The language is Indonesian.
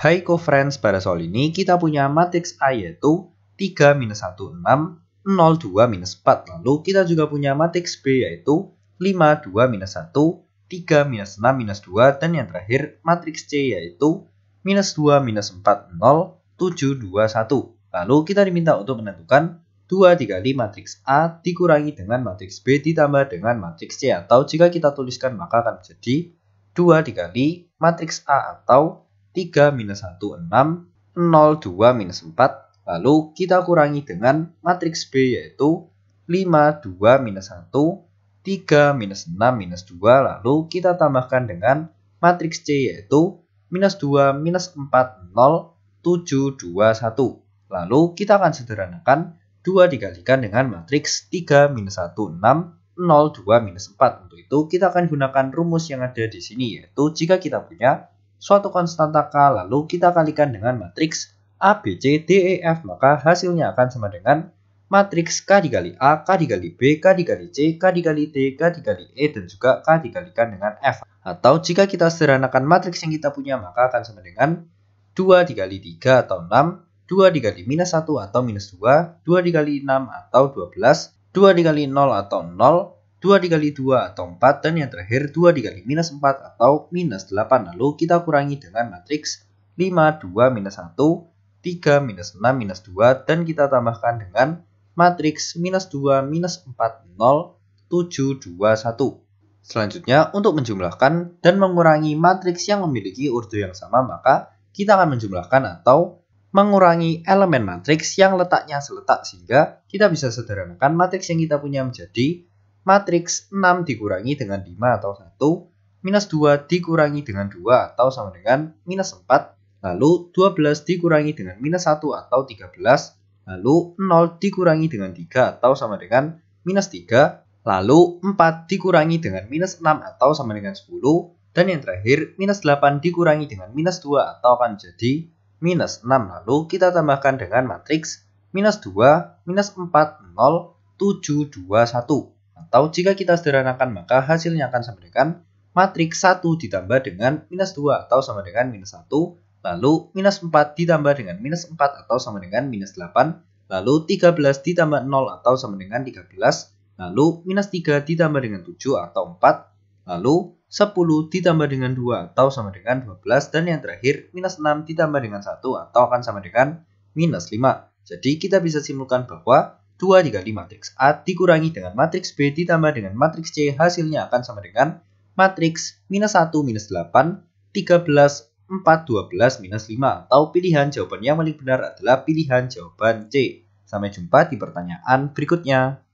Hai co-friends, pada soal ini kita punya matriks A yaitu 3 minus 1, 6, 0, 2 minus 4. Lalu kita juga punya matriks B yaitu 5, 2 minus 1, 3 minus 6 minus 2. Dan yang terakhir matriks C yaitu minus 2 minus 4, 0, 7, 2, 1. Lalu kita diminta untuk menentukan 2 dikali matriks A dikurangi dengan matriks B ditambah dengan matriks C atau jika kita tuliskan maka akan menjadi 2 dikali matriks A atau 3 minus 1, 6, 0, 2 minus 4. Lalu kita kurangi dengan matriks B yaitu 5, 2 minus 1, 3 minus 6 minus 2. Lalu kita tambahkan dengan matriks C yaitu minus 2 minus 4, 0, 7, 2, 1. Lalu kita akan sederhanakan 2 dikalikan dengan matriks 3 minus 1, 6, 0, 2, minus 4. Untuk itu kita akan gunakan rumus yang ada di sini yaitu jika kita punya suatu konstanta K lalu kita kalikan dengan matriks A, B, C, D, E, F maka hasilnya akan sama dengan matriks K dikali A, K dikali B, K dikali C, K dikali D, K dikali E dan juga K dikalikan dengan F atau jika kita sederhanakan matriks yang kita punya maka akan sama dengan 2 dikali 3 atau 6, 2 dikali minus 1 atau minus 2, 2 dikali 6 atau 12, 2 dikali 0 atau 0, 2 dikali 2 atau 4 dan yang terakhir 2 dikali minus 4 atau minus 8 lalu kita kurangi dengan matriks 5, 2, minus 1, 3, minus 6, minus 2 dan kita tambahkan dengan matriks minus 2, minus 4, 0, 7, 2, 1. Selanjutnya, untuk menjumlahkan dan mengurangi matriks yang memiliki urdu yang sama, maka kita akan menjumlahkan atau mengurangi elemen matriks yang letaknya seletak sehingga kita bisa sederhanakan matriks yang kita punya menjadi matriks 6 dikurangi dengan 5 atau 1, minus 2 dikurangi dengan 2 atau sama dengan minus 4, lalu 12 dikurangi dengan minus 1 atau 13, lalu 0 dikurangi dengan 3 atau sama dengan minus 3, lalu 4 dikurangi dengan minus 6 atau sama dengan 10, dan yang terakhir minus 8 dikurangi dengan minus 2 atau akan jadi minus 6, lalu kita tambahkan dengan matriks minus 2, minus 4, 0, 7, 2, 1. Atau jika kita sederhanakan maka hasilnya akan sama dengan matriks 1 ditambah dengan minus 2 atau sama dengan minus 1. Lalu minus 4 ditambah dengan minus 4 atau sama dengan minus 8. Lalu 13 ditambah 0 atau sama dengan 13. Lalu minus 3 ditambah dengan 7 atau 4. Lalu 10 ditambah dengan 2 atau sama dengan 12. Dan yang terakhir minus 6 ditambah dengan 1 atau akan sama dengan minus 5. Jadi kita bisa simpulkan bahwa 2 dikali matriks A dikurangi dengan matriks B ditambah dengan matriks C hasilnya akan sama dengan matriks minus 1 minus 8 13 4 12 minus 5 atau pilihan jawaban yang paling benar adalah pilihan jawaban C. Sampai jumpa di pertanyaan berikutnya.